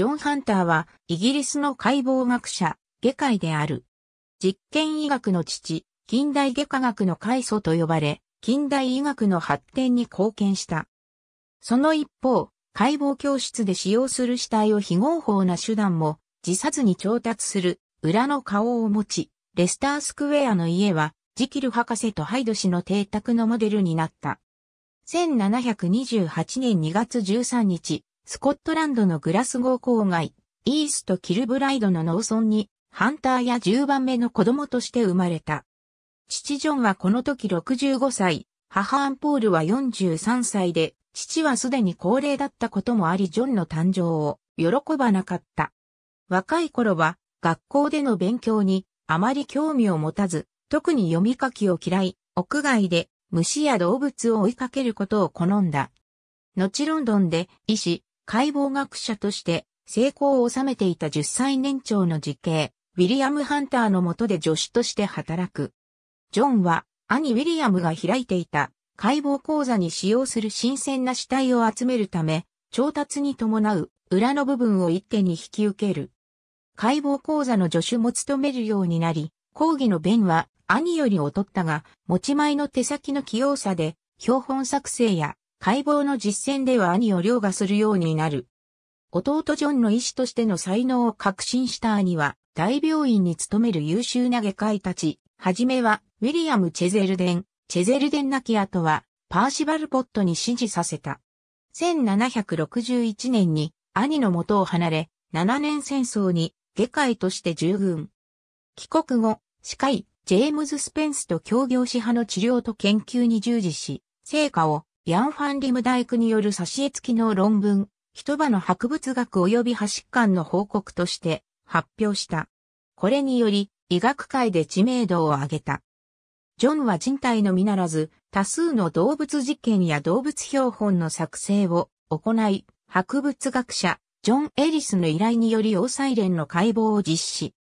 ジョン・ハンターは、イギリスの解剖学者、外科医である。実験医学の父、近代外科学の開祖と呼ばれ、近代医学の発展に貢献した。その一方、解剖教室で使用する死体を非合法な手段も、自殺に調達する、裏の顔を持ち、レスタースクウェアの家は、ジキル博士とハイド氏の邸宅のモデルになった。1728年2月13日、スコットランドのグラスゴー郊外、イースト・キルブライドの農村に、ハンターや10番目の子供として生まれた。父ジョンはこの時65歳、母アンポールは43歳で、父はすでに高齢だったこともありジョンの誕生を喜ばなかった。若い頃は学校での勉強にあまり興味を持たず、特に読み書きを嫌い、屋外で虫や動物を追いかけることを好んだ。後ロンドンで医師、解剖学者として成功を収めていた10歳年長の時系、ウィリアム・ハンターの下で助手として働く。ジョンは兄ウィリアムが開いていた解剖講座に使用する新鮮な死体を集めるため、調達に伴う裏の部分を一手に引き受ける。解剖講座の助手も務めるようになり、講義の弁は兄より劣ったが、持ち前の手先の器用さで、標本作成や解剖の実践では兄を凌駕するようになる。弟ジョンの医師としての才能を確信した兄は、大病院に勤める優秀な外科医たち、はじめは、ウィリアム・チェゼルデン、チェゼルデン亡き後は、パーシバル・ポットに指示させた。1761年に、兄の元を離れ、7年戦争に、外科医として従軍。帰国後、歯科医、ジェームズ・スペンスと協業し派の治療と研究に従事し、成果をヤン・ファン・リム大工による差し絵付きの論文、一場の博物学及び破疾患の報告として発表した。これにより、医学界で知名度を上げた。ジョンは人体のみならず、多数の動物実験や動物標本の作成を行い、博物学者、ジョン・エリスの依頼により要塞連の解剖を実施。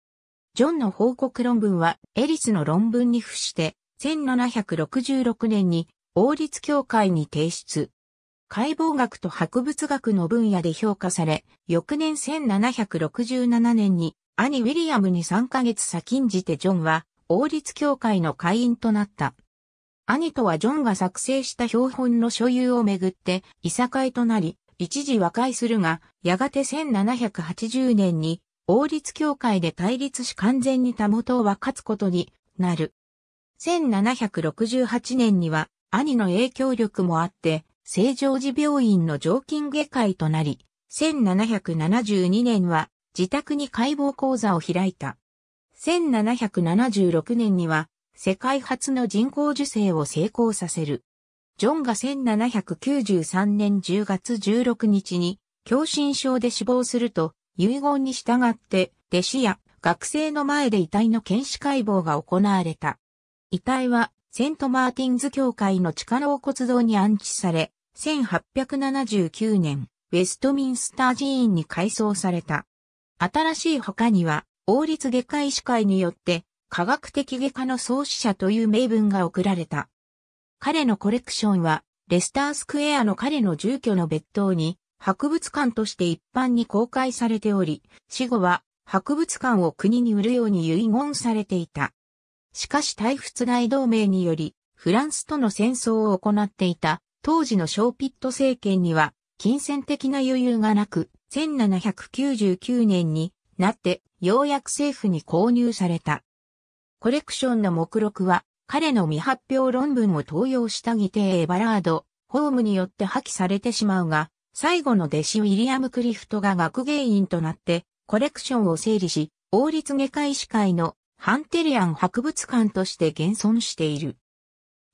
ジョンの報告論文はエリスの論文に付して、1766年に王立協会に提出。解剖学と博物学の分野で評価され、翌年1767年に兄ウィリアムに3ヶ月先んじてジョンは王立協会の会員となった。兄とはジョンが作成した標本の所有をめぐって、いさかいとなり、一時和解するが、やがて1780年に王立協会で対立し完全にたもとを分かつことになる。1768年には兄の影響力もあって、成常寺病院の常勤外科医となり、1772年は自宅に解剖講座を開いた。1776年には世界初の人工受精を成功させる。ジョンが1793年10月16日に狭心症で死亡すると遺言に従って弟子や学生の前で遺体の検視解剖が行われた。遺体はセントマーティンズ教会の地下牢骨堂に安置され、1879年、ウェストミンスター寺院に改装された。新しい他には、王立外科医師会によって、科学的外科の創始者という名分が贈られた。彼のコレクションは、レスタースクエアの彼の住居の別当に、博物館として一般に公開されており、死後は博物館を国に売るように遺言されていた。しかし大仏大同盟により、フランスとの戦争を行っていた、当時のショーピット政権には、金銭的な余裕がなく、1799年になって、ようやく政府に購入された。コレクションの目録は、彼の未発表論文を登用した議定エバラード、ホームによって破棄されてしまうが、最後の弟子ウィリアム・クリフトが学芸員となって、コレクションを整理し、王立外科医師会のハンテリアン博物館として現存している。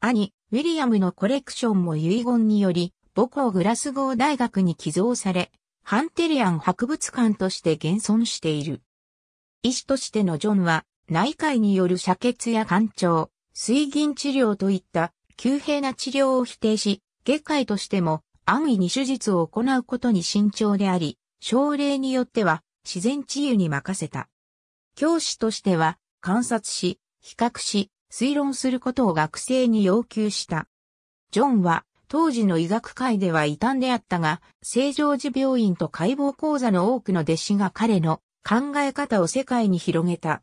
兄、ウィリアムのコレクションも遺言により、母校グラスゴー大学に寄贈され、ハンテリアン博物館として現存している。医師としてのジョンは、内科医による射血や干潮、水銀治療といった急平な治療を否定し、外科医としても安易に手術を行うことに慎重であり、症例によっては自然治癒に任せた。教師としては観察し、比較し、推論することを学生に要求した。ジョンは、当時の医学界では異端であったが、正常寺病院と解剖講座の多くの弟子が彼の考え方を世界に広げた。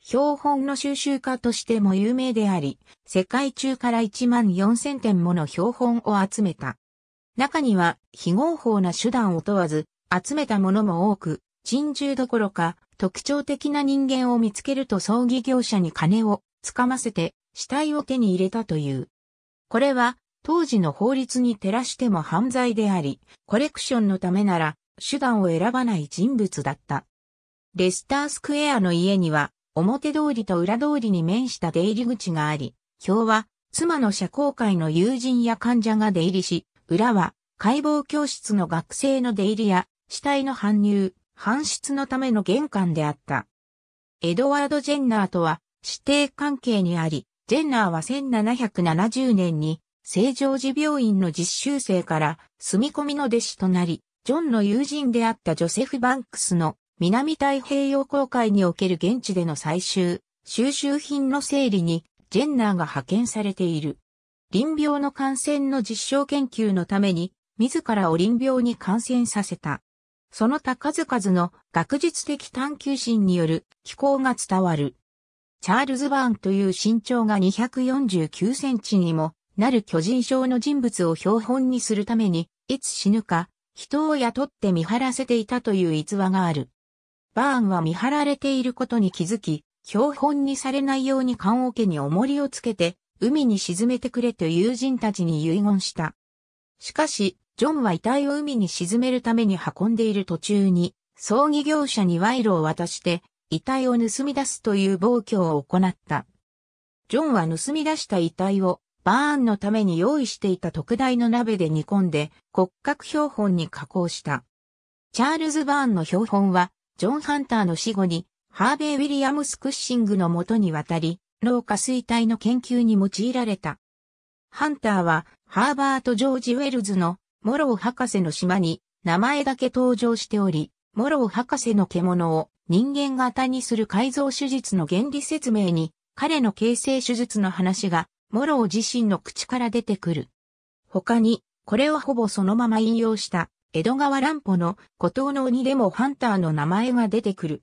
標本の収集家としても有名であり、世界中から1万4000点もの標本を集めた。中には非合法な手段を問わず、集めたものも多く、珍獣どころか、特徴的な人間を見つけると葬儀業者に金をつかませて死体を手に入れたという。これは当時の法律に照らしても犯罪であり、コレクションのためなら手段を選ばない人物だった。レスタースクエアの家には表通りと裏通りに面した出入り口があり、表は妻の社交界の友人や患者が出入りし、裏は解剖教室の学生の出入りや死体の搬入、搬出のための玄関であった。エドワード・ジェンナーとは指定関係にあり、ジェンナーは1770年に成城寺病院の実習生から住み込みの弟子となり、ジョンの友人であったジョセフ・バンクスの南太平洋航海における現地での採集、収集品の整理にジェンナーが派遣されている。臨病の感染の実証研究のために、自らを臨病に感染させた。その他数々の学術的探求心による気候が伝わる。チャールズ・バーンという身長が249センチにもなる巨人症の人物を標本にするために、いつ死ぬか、人を雇って見張らせていたという逸話がある。バーンは見張られていることに気づき、標本にされないように棺桶に重りをつけて、海に沈めてくれと友人たちに遺言した。しかし、ジョンは遺体を海に沈めるために運んでいる途中に、葬儀業者に賄賂を渡して、遺体を盗み出すという暴挙を行った。ジョンは盗み出した遺体をバーンのために用意していた特大の鍋で煮込んで骨格標本に加工した。チャールズ・バーンの標本は、ジョン・ハンターの死後に、ハーベイ・ウィリアムス・クッシングのもとに渡り、老化衰退の研究に用いられた。ハンターは、ハーバート・ジョージ・ウェルズのモロー博士の島に名前だけ登場しており、モロー博士の獣を人間型にする改造手術の原理説明に、彼の形成手術の話が、モロー自身の口から出てくる。他に、これをほぼそのまま引用した、江戸川乱歩の孤島の鬼でもハンターの名前が出てくる。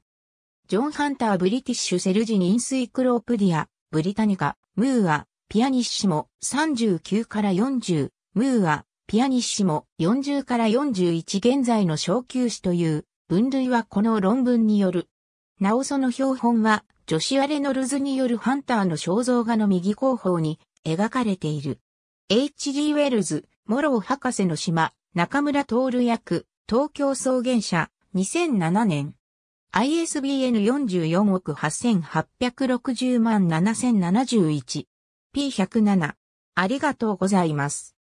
ジョン・ハンター・ブリティッシュ・セルジニ・ンスイクロープディア、ブリタニカ、ムーア、ピアニッシモ、39から40、ムーア、ピアニッシモ40から41現在の小休止という分類はこの論文による。なおその標本は、ジョシュア・レノルズによるハンターの肖像画の右後方に描かれている。H.G. ウェルズ、モロー博士の島、中村徹役、東京草原社、2007年。ISBN 44億8860万7071。P107。ありがとうございます。